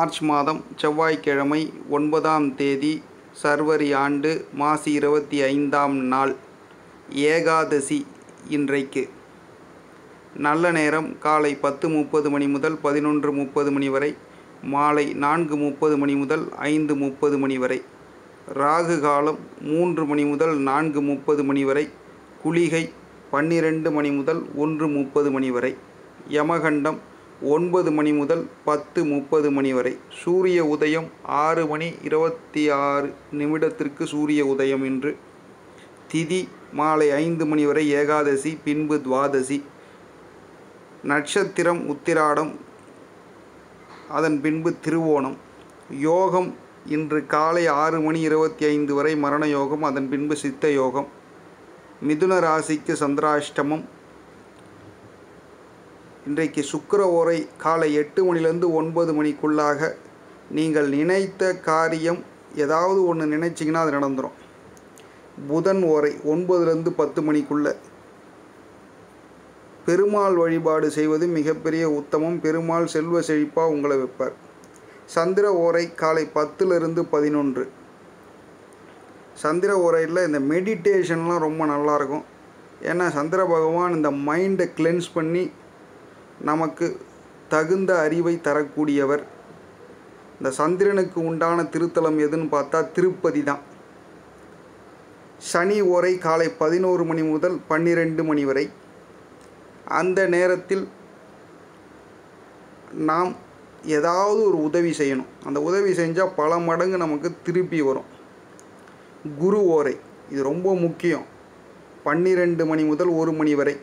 March மாதம் செவ்வாய்க்கிழமை ஒன்பதாம் தேதி சர்வரி ஆண்டு மாசி இருபத்தி ஐந்தாம் நாள் ஏகாதசி இன்றைக்கு நல்ல நேரம் காலை பத்து முப்பது மணி முதல் பதினொன்று முப்பது மணி வரை மாலை நான்கு முப்பது மணி முதல் ஐந்து முப்பது மணி வரை ராகு காலம் மூன்று மணி முதல் நான்கு முப்பது மணி வரை குளிகை பன்னிரண்டு மணி முதல் ஒன்று முப்பது மணி வரை யமகண்டம் ஒன்பது மணி முதல் பத்து முப்பது மணி வரை சூரிய உதயம் ஆறு மணி இருபத்தி ஆறு நிமிடத்திற்கு சூரிய உதயம் என்று திதி மாலை ஐந்து மணி வரை ஏகாதசி பின்பு துவாதசி நட்சத்திரம் உத்திராடம் அதன் பின்பு திருவோணம் யோகம் இன்று காலை ஆறு மணி இருபத்தி ஐந்து வரை மரண யோகம் அதன் பின்பு சித்த யோகம் மிதுன ராசிக்கு சந்திராஷ்டமம் இன்றைக்கு சுக்கர ஓரை காலை எட்டு மணிலேருந்து ஒன்பது மணிக்குள்ளாக நீங்கள் நினைத்த காரியம் ஏதாவது ஒன்று நினைச்சிங்கன்னா அது நடந்துடும் புதன் ஓரை ஒன்பதுலேருந்து பத்து மணிக்குள்ளே பெருமாள் வழிபாடு செய்வது மிகப்பெரிய உத்தமம் பெருமாள் செல்வ செழிப்பாக உங்களை வைப்பார் சந்திர ஓரை காலை பத்துலேருந்து பதினொன்று சந்திர ஓரையில் இந்த மெடிடேஷன்லாம் ரொம்ப நல்லாயிருக்கும் ஏன்னா சந்திர பகவான் இந்த மைண்டை கிளென்ஸ் பண்ணி நமக்கு தகுந்த அறிவை தரக்கூடியவர் இந்த சந்திரனுக்கு உண்டான திருத்தலம் எதுன்னு பார்த்தா திருப்பதி தான் சனி ஓரை காலை பதினோரு மணி முதல் பன்னிரெண்டு மணி வரை அந்த நேரத்தில் நாம் ஏதாவது ஒரு உதவி செய்யணும் அந்த உதவி செஞ்சால் பல மடங்கு நமக்கு திருப்பி வரும் குரு ஓரை இது ரொம்ப முக்கியம் பன்னிரெண்டு மணி முதல் ஒரு மணி வரை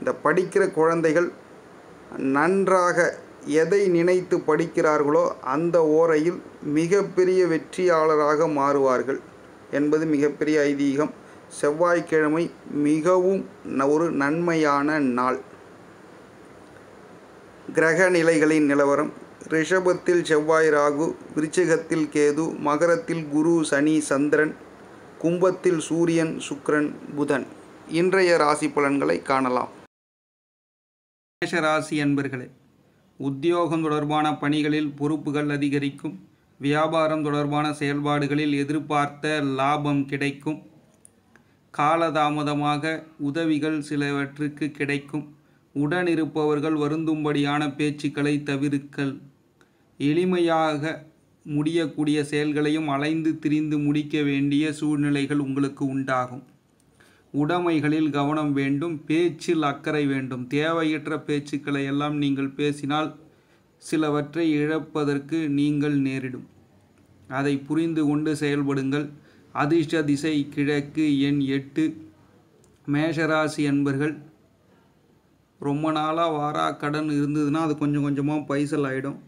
இந்த படிக்கிற குழந்தைகள் நன்றாக எதை நினைத்து படிக்கிறார்களோ அந்த ஓரையில் மிகப்பெரிய வெற்றியாளராக மாறுவார்கள் என்பது மிகப்பெரிய ஐதீகம் செவ்வாய்க்கிழமை மிகவும் ஒரு நன்மையான நாள் கிரக நிலைகளின் நிலவரம் ரிஷபத்தில் செவ்வாய் ராகு விருச்சிகத்தில் கேது மகரத்தில் குரு சனி சந்திரன் கும்பத்தில் சூரியன் சுக்கிரன் புதன் இன்றைய ராசி பலன்களை காணலாம் மேஷராசி அன்பர்களே உத்தியோகம் தொடர்பான பணிகளில் பொறுப்புகள் அதிகரிக்கும் வியாபாரம் தொடர்பான செயல்பாடுகளில் எதிர்பார்த்த லாபம் கிடைக்கும் காலதாமதமாக உதவிகள் சிலவற்றுக்கு கிடைக்கும் உடனிருப்பவர்கள் வருந்தும்படியான பேச்சுக்களை தவிர்க்கல் எளிமையாக முடியக்கூடிய செயல்களையும் அலைந்து திரிந்து முடிக்க வேண்டிய சூழ்நிலைகள் உங்களுக்கு உண்டாகும் உடைமைகளில் கவனம் வேண்டும் பேச்சில் அக்கறை வேண்டும் தேவையற்ற பேச்சுக்களை எல்லாம் நீங்கள் பேசினால் சிலவற்றை இழப்பதற்கு நீங்கள் நேரிடும் அதை புரிந்து கொண்டு செயல்படுங்கள் அதிர்ஷ்ட திசை கிழக்கு எண் எட்டு மேஷராசி என்பர்கள் ரொம்ப நாளாக வாரா கடன் இருந்ததுன்னா அது கொஞ்சம் கொஞ்சமாக பைசல் ஆகிடும்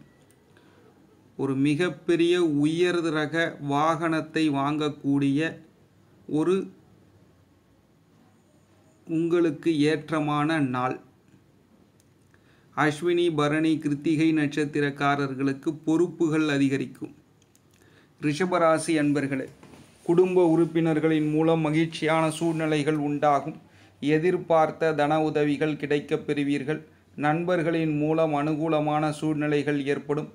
ஒரு மிகப்பெரிய உயர் ரக வாகனத்தை வாங்கக்கூடிய ஒரு உங்களுக்கு ஏற்றமான நாள் அஸ்வினி பரணி கிருத்திகை நட்சத்திரக்காரர்களுக்கு பொறுப்புகள் அதிகரிக்கும் ரிஷபராசி அன்பர்களே குடும்ப உறுப்பினர்களின் மூலம் மகிழ்ச்சியான சூழ்நிலைகள் உண்டாகும் எதிர்பார்த்த தன உதவிகள் கிடைக்கப் பெறுவீர்கள் நண்பர்களின் மூலம் அனுகூலமான சூழ்நிலைகள் ஏற்படும்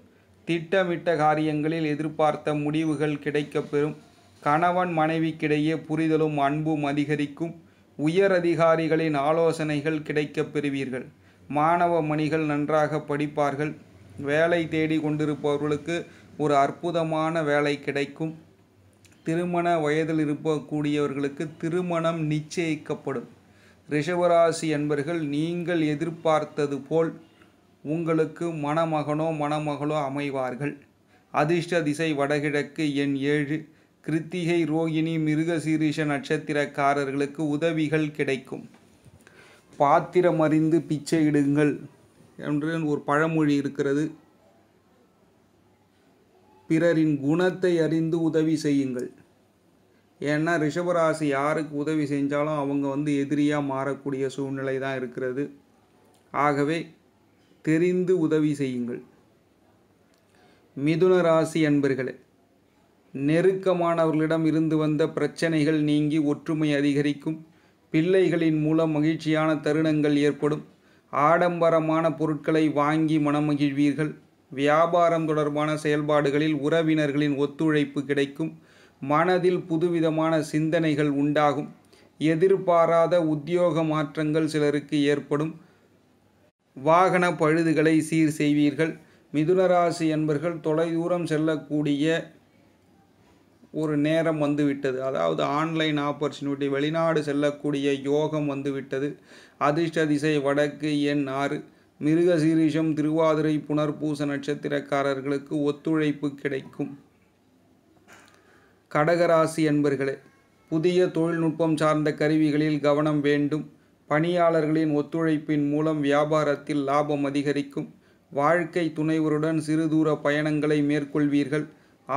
திட்டமிட்ட காரியங்களில் எதிர்பார்த்த முடிவுகள் கிடைக்கப்பெறும் கணவன் மனைவிக்கிடையே புரிதலும் அன்பும் அதிகரிக்கும் உயர் அதிகாரிகளின் ஆலோசனைகள் கிடைக்கப் பெறுவீர்கள் மாணவ மணிகள் நன்றாக படிப்பார்கள் வேலை தேடி கொண்டிருப்பவர்களுக்கு ஒரு அற்புதமான வேலை கிடைக்கும் திருமண வயதில் இருக்கக்கூடியவர்களுக்கு திருமணம் நிச்சயிக்கப்படும் ரிஷவராசி என்பர்கள் நீங்கள் எதிர்பார்த்தது போல் உங்களுக்கு மணமகனோ மணமகளோ அமைவார்கள் அதிர்ஷ்ட திசை வடகிழக்கு எண் ஏழு கிருத்திகை ரோகிணி மிருகசீரிஷ நட்சத்திரக்காரர்களுக்கு உதவிகள் கிடைக்கும் பாத்திரம் அறிந்து பிச்சை இடுங்கள் என்று ஒரு பழமொழி இருக்கிறது பிறரின் குணத்தை அறிந்து உதவி செய்யுங்கள் ஏன்னா ரிஷபராசி யாருக்கு உதவி செஞ்சாலும் அவங்க வந்து எதிரியாக மாறக்கூடிய சூழ்நிலை தான் இருக்கிறது ஆகவே தெரிந்து உதவி செய்யுங்கள் மிதுன ராசி அன்பர்களே நெருக்கமானவர்களிடம் இருந்து வந்த பிரச்சனைகள் நீங்கி ஒற்றுமை அதிகரிக்கும் பிள்ளைகளின் மூலம் மகிழ்ச்சியான தருணங்கள் ஏற்படும் ஆடம்பரமான பொருட்களை வாங்கி மனமகிழ்வீர்கள் வியாபாரம் தொடர்பான செயல்பாடுகளில் உறவினர்களின் ஒத்துழைப்பு கிடைக்கும் மனதில் புதுவிதமான சிந்தனைகள் உண்டாகும் எதிர்பாராத உத்தியோக மாற்றங்கள் சிலருக்கு ஏற்படும் வாகன பழுதுகளை சீர் செய்வீர்கள் மிதுனராசி என்பர்கள் தொலைதூரம் செல்லக்கூடிய ஒரு நேரம் வந்துவிட்டது அதாவது ஆன்லைன் ஆப்பர்ச்சுனிட்டி வெளிநாடு செல்லக்கூடிய யோகம் வந்துவிட்டது அதிர்ஷ்ட திசை வடக்கு எண் ஆறு மிருக சீரிஷம் திருவாதிரை புனர்பூச நட்சத்திரக்காரர்களுக்கு ஒத்துழைப்பு கிடைக்கும் கடகராசி என்பர்களே புதிய தொழில்நுட்பம் சார்ந்த கருவிகளில் கவனம் வேண்டும் பணியாளர்களின் ஒத்துழைப்பின் மூலம் வியாபாரத்தில் லாபம் அதிகரிக்கும் வாழ்க்கை துணைவருடன் சிறு தூர பயணங்களை மேற்கொள்வீர்கள்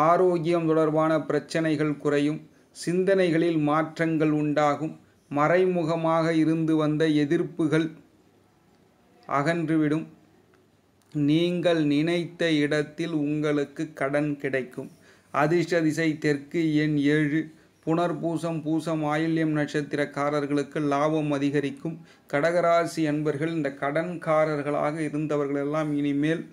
ஆரோக்கியம் தொடர்பான பிரச்சனைகள் குறையும் சிந்தனைகளில் மாற்றங்கள் உண்டாகும் மறைமுகமாக இருந்து வந்த எதிர்ப்புகள் அகன்றுவிடும் நீங்கள் நினைத்த இடத்தில் உங்களுக்கு கடன் கிடைக்கும் அதிர்ஷ்ட திசை தெற்கு எண் ஏழு புனர்பூசம் பூசம் ஆயுள்யம் நட்சத்திரக்காரர்களுக்கு லாபம் அதிகரிக்கும் கடகராசி அன்பர்கள் இந்த கடன்காரர்களாக இருந்தவர்களெல்லாம் இனிமேல்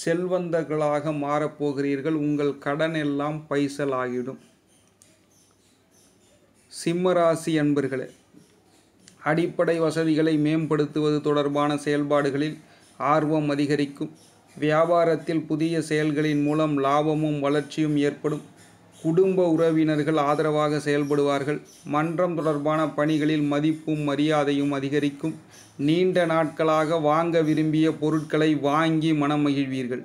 செல்வந்தர்களாக மாறப்போகிறீர்கள் உங்கள் கடன் எல்லாம் பைசலாகிடும் சிம்மராசி அன்பர்களே அடிப்படை வசதிகளை மேம்படுத்துவது தொடர்பான செயல்பாடுகளில் ஆர்வம் அதிகரிக்கும் வியாபாரத்தில் புதிய செயல்களின் மூலம் லாபமும் வளர்ச்சியும் ஏற்படும் குடும்ப உறவினர்கள் ஆதரவாக செயல்படுவார்கள் மன்றம் தொடர்பான பணிகளில் மதிப்பும் மரியாதையும் அதிகரிக்கும் நீண்ட நாட்களாக வாங்க விரும்பிய பொருட்களை வாங்கி மனம் மகிழ்வீர்கள்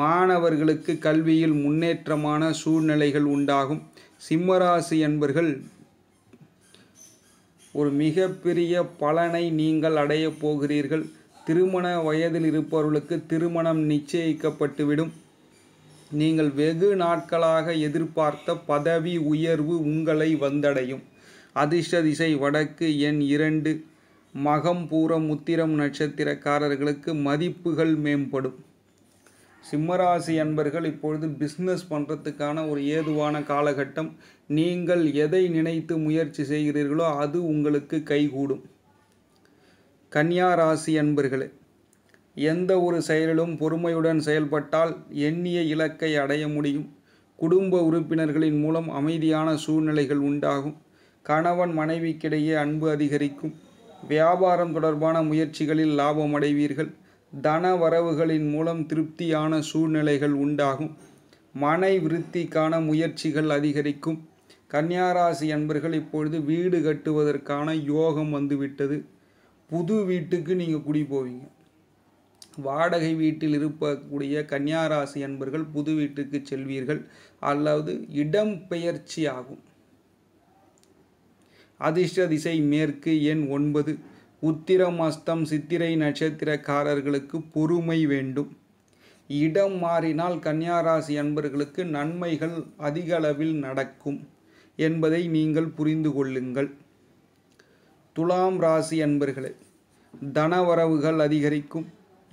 மாணவர்களுக்கு கல்வியில் முன்னேற்றமான சூழ்நிலைகள் உண்டாகும் சிம்மராசி என்பர்கள் ஒரு மிகப்பெரிய பலனை நீங்கள் அடையப் போகிறீர்கள் திருமண வயதில் இருப்பவர்களுக்கு திருமணம் நிச்சயிக்கப்பட்டுவிடும் நீங்கள் வெகு நாட்களாக எதிர்பார்த்த பதவி உயர்வு உங்களை வந்தடையும் அதிர்ஷ்ட திசை வடக்கு எண் இரண்டு மகம் பூரம் உத்திரம் நட்சத்திரக்காரர்களுக்கு மதிப்புகள் மேம்படும் சிம்மராசி அன்பர்கள் இப்பொழுது பிஸ்னஸ் பண்ணுறதுக்கான ஒரு ஏதுவான காலகட்டம் நீங்கள் எதை நினைத்து முயற்சி செய்கிறீர்களோ அது உங்களுக்கு கைகூடும் கன்னியாராசி ராசி அன்பர்களே எந்த ஒரு செயலிலும் பொறுமையுடன் செயல்பட்டால் எண்ணிய இலக்கை அடைய முடியும் குடும்ப உறுப்பினர்களின் மூலம் அமைதியான சூழ்நிலைகள் உண்டாகும் கணவன் மனைவிக்கிடையே அன்பு அதிகரிக்கும் வியாபாரம் தொடர்பான முயற்சிகளில் லாபம் அடைவீர்கள் தன வரவுகளின் மூலம் திருப்தியான சூழ்நிலைகள் உண்டாகும் மனை விருத்திக்கான முயற்சிகள் அதிகரிக்கும் கன்னியாராசி அன்பர்கள் இப்பொழுது வீடு கட்டுவதற்கான யோகம் வந்துவிட்டது புது வீட்டுக்கு நீங்கள் குடி போவீங்க வாடகை வீட்டில் இருக்கக்கூடிய கன்னியாராசி அன்பர்கள் புது வீட்டுக்கு செல்வீர்கள் அல்லது இடம்பெயர்ச்சி ஆகும் அதிர்ஷ்ட திசை மேற்கு எண் ஒன்பது உத்திரம் அஸ்தம் சித்திரை நட்சத்திரக்காரர்களுக்கு பொறுமை வேண்டும் இடம் மாறினால் கன்னியாராசி அன்பர்களுக்கு நன்மைகள் அதிகளவில் நடக்கும் என்பதை நீங்கள் புரிந்து கொள்ளுங்கள் துலாம் ராசி அன்பர்களே தனவரவுகள் அதிகரிக்கும்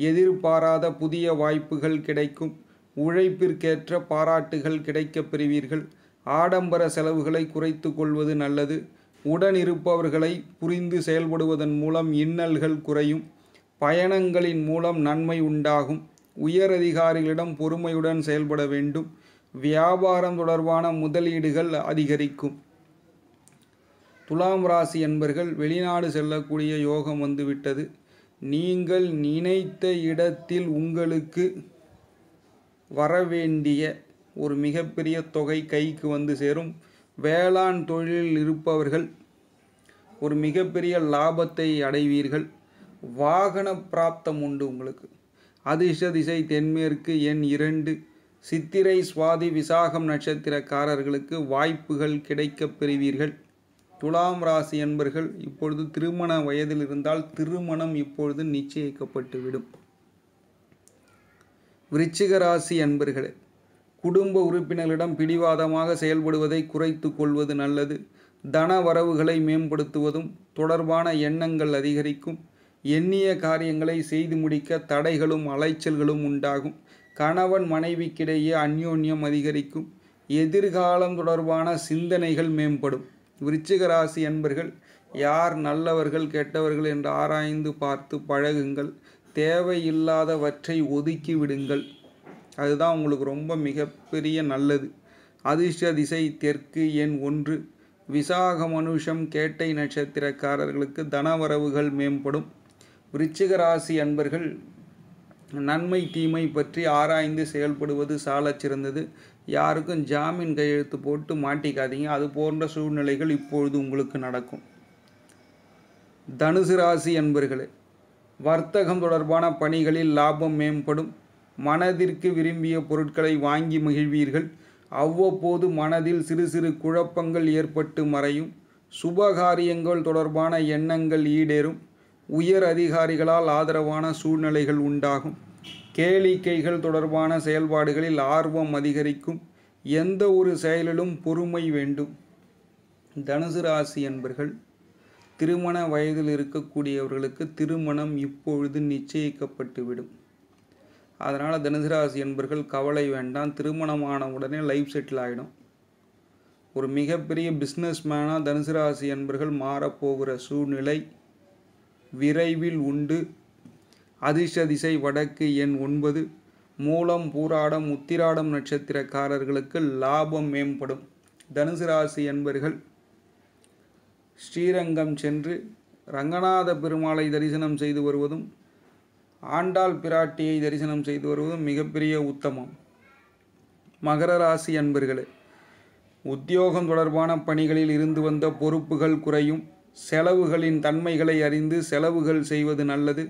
எதிர்பாராத புதிய வாய்ப்புகள் கிடைக்கும் உழைப்பிற்கேற்ற பாராட்டுகள் கிடைக்கப் பெறுவீர்கள் ஆடம்பர செலவுகளை குறைத்து கொள்வது நல்லது உடனிருப்பவர்களை புரிந்து செயல்படுவதன் மூலம் இன்னல்கள் குறையும் பயணங்களின் மூலம் நன்மை உண்டாகும் உயரதிகாரிகளிடம் பொறுமையுடன் செயல்பட வேண்டும் வியாபாரம் தொடர்பான முதலீடுகள் அதிகரிக்கும் துலாம் ராசி என்பர்கள் வெளிநாடு செல்லக்கூடிய யோகம் வந்துவிட்டது நீங்கள் நினைத்த இடத்தில் உங்களுக்கு வரவேண்டிய ஒரு மிகப்பெரிய தொகை கைக்கு வந்து சேரும் வேளாண் தொழிலில் இருப்பவர்கள் ஒரு மிகப்பெரிய லாபத்தை அடைவீர்கள் வாகன பிராப்தம் உண்டு உங்களுக்கு அதிர்ஷ்ட திசை தென்மேற்கு எண் இரண்டு சித்திரை சுவாதி விசாகம் நட்சத்திரக்காரர்களுக்கு வாய்ப்புகள் கிடைக்கப் பெறுவீர்கள் துலாம் ராசி என்பர்கள் இப்பொழுது திருமண வயதில் இருந்தால் திருமணம் இப்பொழுது நிச்சயிக்கப்பட்டுவிடும் விருச்சிக ராசி என்பர்களே குடும்ப உறுப்பினர்களிடம் பிடிவாதமாக செயல்படுவதை குறைத்து கொள்வது நல்லது தன வரவுகளை மேம்படுத்துவதும் தொடர்பான எண்ணங்கள் அதிகரிக்கும் எண்ணிய காரியங்களை செய்து முடிக்க தடைகளும் அலைச்சல்களும் உண்டாகும் கணவன் மனைவிக்கிடையே அந்யோன்யம் அதிகரிக்கும் எதிர்காலம் தொடர்பான சிந்தனைகள் மேம்படும் விருச்சிக ராசி அன்பர்கள் யார் நல்லவர்கள் கெட்டவர்கள் என்று ஆராய்ந்து பார்த்து பழகுங்கள் தேவையில்லாதவற்றை ஒதுக்கி விடுங்கள் அதுதான் உங்களுக்கு ரொம்ப மிகப்பெரிய நல்லது அதிர்ஷ்ட திசை தெற்கு எண் ஒன்று விசாக மனுஷம் கேட்டை நட்சத்திரக்காரர்களுக்கு தனவரவுகள் மேம்படும் விருச்சிக ராசி அன்பர்கள் நன்மை தீமை பற்றி ஆராய்ந்து செயல்படுவது சாலச் சிறந்தது யாருக்கும் ஜாமீன் கையெழுத்து போட்டு மாட்டிக்காதீங்க அது போன்ற சூழ்நிலைகள் இப்பொழுது உங்களுக்கு நடக்கும் தனுசு ராசி என்பர்களே வர்த்தகம் தொடர்பான பணிகளில் லாபம் மேம்படும் மனதிற்கு விரும்பிய பொருட்களை வாங்கி மகிழ்வீர்கள் அவ்வப்போது மனதில் சிறு சிறு குழப்பங்கள் ஏற்பட்டு மறையும் சுபகாரியங்கள் தொடர்பான எண்ணங்கள் ஈடேறும் உயர் அதிகாரிகளால் ஆதரவான சூழ்நிலைகள் உண்டாகும் கேளிக்கைகள் தொடர்பான செயல்பாடுகளில் ஆர்வம் அதிகரிக்கும் எந்த ஒரு செயலிலும் பொறுமை வேண்டும் தனுசு ராசி என்பர்கள் திருமண வயதில் இருக்கக்கூடியவர்களுக்கு திருமணம் இப்பொழுது நிச்சயிக்கப்பட்டுவிடும் அதனால் தனுசு ராசி என்பர்கள் கவலை வேண்டாம் திருமணமான உடனே லைஃப் செட்டில் ஆகிடும் ஒரு மிகப்பெரிய பிஸ்னஸ் மேனாக தனுசு ராசி என்பர்கள் மாறப்போகிற சூழ்நிலை விரைவில் உண்டு அதிர்ஷ்ட திசை வடக்கு எண் ஒன்பது மூலம் பூராடம் உத்திராடம் நட்சத்திரக்காரர்களுக்கு லாபம் மேம்படும் தனுசு ராசி என்பர்கள் ஸ்ரீரங்கம் சென்று ரங்கநாத பெருமாளை தரிசனம் செய்து வருவதும் ஆண்டாள் பிராட்டியை தரிசனம் செய்து வருவதும் மிகப்பெரிய உத்தமம் மகர ராசி அன்பர்களே உத்தியோகம் தொடர்பான பணிகளில் இருந்து வந்த பொறுப்புகள் குறையும் செலவுகளின் தன்மைகளை அறிந்து செலவுகள் செய்வது நல்லது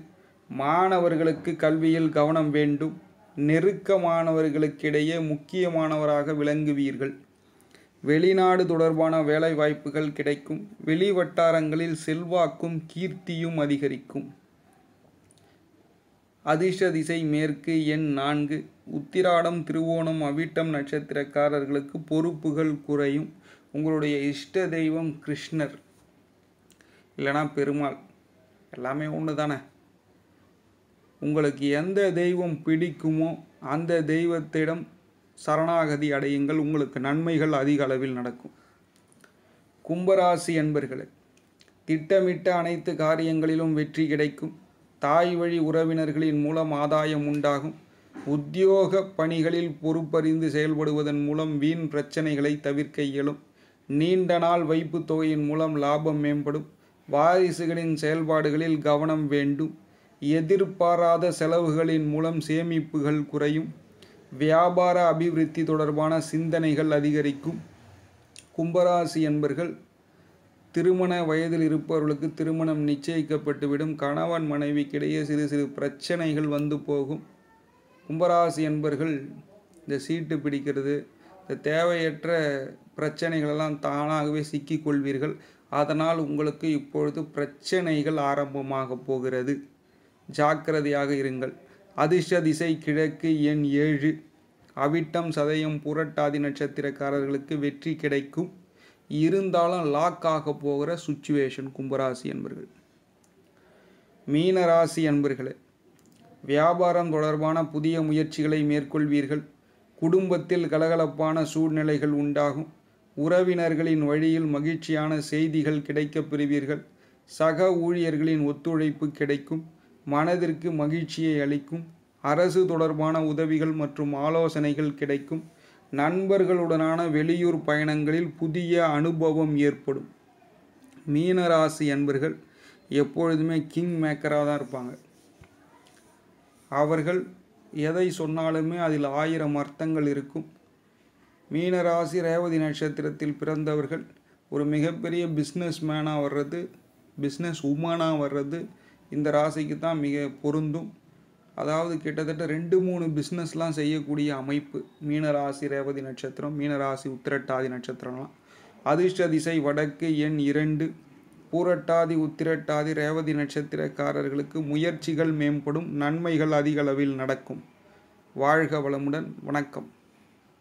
மாணவர்களுக்கு கல்வியில் கவனம் வேண்டும் நெருக்கமானவர்களுக்கிடையே முக்கியமானவராக விளங்குவீர்கள் வெளிநாடு தொடர்பான வேலைவாய்ப்புகள் கிடைக்கும் வெளி வட்டாரங்களில் செல்வாக்கும் கீர்த்தியும் அதிகரிக்கும் அதிர்ஷ்ட திசை மேற்கு எண் நான்கு உத்திராடம் திருவோணம் அவிட்டம் நட்சத்திரக்காரர்களுக்கு பொறுப்புகள் குறையும் உங்களுடைய இஷ்ட தெய்வம் கிருஷ்ணர் இல்லைனா பெருமாள் எல்லாமே ஒன்று தானே உங்களுக்கு எந்த தெய்வம் பிடிக்குமோ அந்த தெய்வத்திடம் சரணாகதி அடையுங்கள் உங்களுக்கு நன்மைகள் அதிக அளவில் நடக்கும் கும்பராசி என்பர்களே திட்டமிட்ட அனைத்து காரியங்களிலும் வெற்றி கிடைக்கும் தாய் வழி உறவினர்களின் மூலம் ஆதாயம் உண்டாகும் உத்தியோக பணிகளில் பொறுப்பறிந்து செயல்படுவதன் மூலம் வீண் பிரச்சனைகளை தவிர்க்க இயலும் நீண்ட நாள் வைப்பு தொகையின் மூலம் லாபம் மேம்படும் வாரிசுகளின் செயல்பாடுகளில் கவனம் வேண்டும் எதிர்பாராத செலவுகளின் மூலம் சேமிப்புகள் குறையும் வியாபார அபிவிருத்தி தொடர்பான சிந்தனைகள் அதிகரிக்கும் கும்பராசி என்பர்கள் திருமண வயதில் இருப்பவர்களுக்கு திருமணம் நிச்சயிக்கப்பட்டுவிடும் கணவன் மனைவிக்கிடையே சிறு சிறு பிரச்சனைகள் வந்து போகும் கும்பராசி என்பர்கள் இந்த சீட்டு பிடிக்கிறது இந்த தேவையற்ற பிரச்சனைகளெல்லாம் தானாகவே சிக்கிக்கொள்வீர்கள் அதனால் உங்களுக்கு இப்பொழுது பிரச்சனைகள் ஆரம்பமாக போகிறது ஜாக்கிரதையாக இருங்கள் அதிர்ஷ்ட திசை கிழக்கு எண் ஏழு அவிட்டம் சதயம் புரட்டாதி நட்சத்திரக்காரர்களுக்கு வெற்றி கிடைக்கும் இருந்தாலும் லாக் ஆக போகிற சுச்சுவேஷன் கும்பராசி என்பர்கள் மீனராசி அன்பர்களே வியாபாரம் தொடர்பான புதிய முயற்சிகளை மேற்கொள்வீர்கள் குடும்பத்தில் கலகலப்பான சூழ்நிலைகள் உண்டாகும் உறவினர்களின் வழியில் மகிழ்ச்சியான செய்திகள் கிடைக்கப் பெறுவீர்கள் சக ஊழியர்களின் ஒத்துழைப்பு கிடைக்கும் மனதிற்கு மகிழ்ச்சியை அளிக்கும் அரசு தொடர்பான உதவிகள் மற்றும் ஆலோசனைகள் கிடைக்கும் நண்பர்களுடனான வெளியூர் பயணங்களில் புதிய அனுபவம் ஏற்படும் மீனராசி அன்பர்கள் எப்பொழுதுமே கிங் மேக்கராக தான் இருப்பாங்க அவர்கள் எதை சொன்னாலுமே அதில் ஆயிரம் அர்த்தங்கள் இருக்கும் மீனராசி ரேவதி நட்சத்திரத்தில் பிறந்தவர்கள் ஒரு மிகப்பெரிய பிஸ்னஸ் மேனாக வர்றது பிஸ்னஸ் உமனாக வர்றது இந்த ராசிக்கு தான் மிக பொருந்தும் அதாவது கிட்டத்தட்ட ரெண்டு மூணு பிஸ்னஸ்லாம் செய்யக்கூடிய அமைப்பு மீனராசி ரேவதி நட்சத்திரம் மீனராசி உத்திரட்டாதி நட்சத்திரம்லாம் அதிர்ஷ்ட திசை வடக்கு எண் இரண்டு பூரட்டாதி உத்திரட்டாதி ரேவதி நட்சத்திரக்காரர்களுக்கு முயற்சிகள் மேம்படும் நன்மைகள் அதிகளவில் நடக்கும் வாழ்க வளமுடன் வணக்கம்